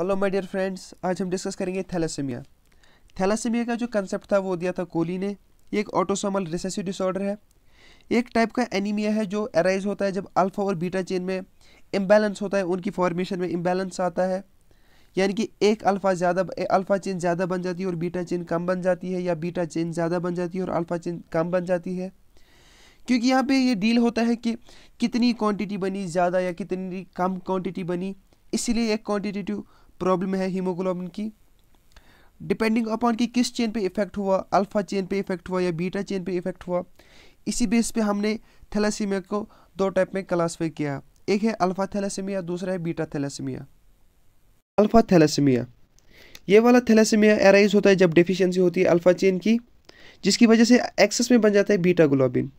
hello my dear friends आज हम discuss करेंगे थैलासीमिया थैलासेमिया का जो कंसेप्ट था वो दिया था कोहली ने ये एक ऑटोसोमल रिसेसिव डिसऑर्डर है एक टाइप का एनीमिया है जो अराइज होता है जब अल्फा और बीटा चेन में इम्बैलेंस होता है उनकी फॉर्मेशन में इम्बैलेंस आता है यानी कि एक अल्फ़ा ज़्यादा अल्फ़ा चेन ज़्यादा बन जाती है और बीटा चेन कम बन जाती है या बीटा चेन ज़्यादा बन जाती है और अल्फ़ा चेन कम बन जाती है क्योंकि यहाँ पे ये डील होता है कि कितनी क्वांटिटी बनी ज़्यादा या कितनी कम क्वांटिटी बनी इसीलिए एक क्वांटिटेटिव प्रॉब्लम है हीमोग्लोबिन की डिपेंडिंग अपॉन कि किस चेन पे इफेक्ट हुआ अल्फ़ा चेन पे इफेक्ट हुआ या बीटा चेन पे इफेक्ट हुआ इसी बेस पे हमने थैलेसीमिया को दो टाइप में क्लासीफाई किया एक है अल्फ़ा थैलेसीमिया दूसरा है बीटा थैलेसीमिया अल्फ़ा थैलासीमिया ये वाला थैलेसीमिया एराइज होता है जब डिफिशियंसी होती है अल्फ़ा चेन की जिसकी वजह से एक्सेस में बन जाता है बीटा ग्लोबिन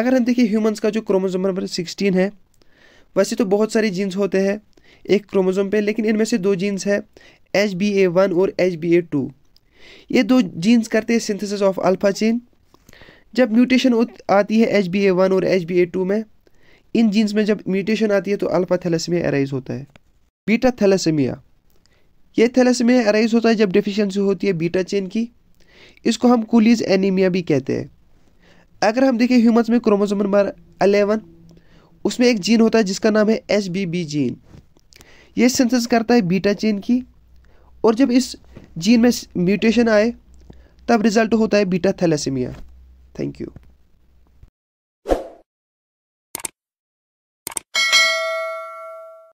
अगर हम देखिए ह्यूमन्स का जो क्रोमोजोम नंबर सिक्सटीन है वैसे तो बहुत सारे जीन्स होते हैं एक क्रोमोज़ोम पे लेकिन इनमें से दो जीन्स है एच बी ए वन और एच बी ए टू ये दो जीन्स करते हैं सिंथेसिस ऑफ अल्फा चेन जब म्यूटेशन आती है एच बी ए वन और एच बी ए टू में इन जीन्स में जब म्यूटेशन आती है तो अल्फा थैलेसमिया अराइज होता है बीटा थैलेसमिया ये थैलेसमिया अराइज होता है जब डिफिशेंसी होती है बीटा चेन की इसको हम कुलीज एनीमिया भी कहते हैं अगर हम देखें ह्यूमन्स में क्रोमोसोम नंबर अलेवन उसमें एक जीन होता है जिसका नाम है एच बी बी जीन ये सिंथेसिस करता है बीटा चेन की और जब इस जीन में म्यूटेशन आए तब रिजल्ट होता है बीटा थैलेसीमिया थैंक यू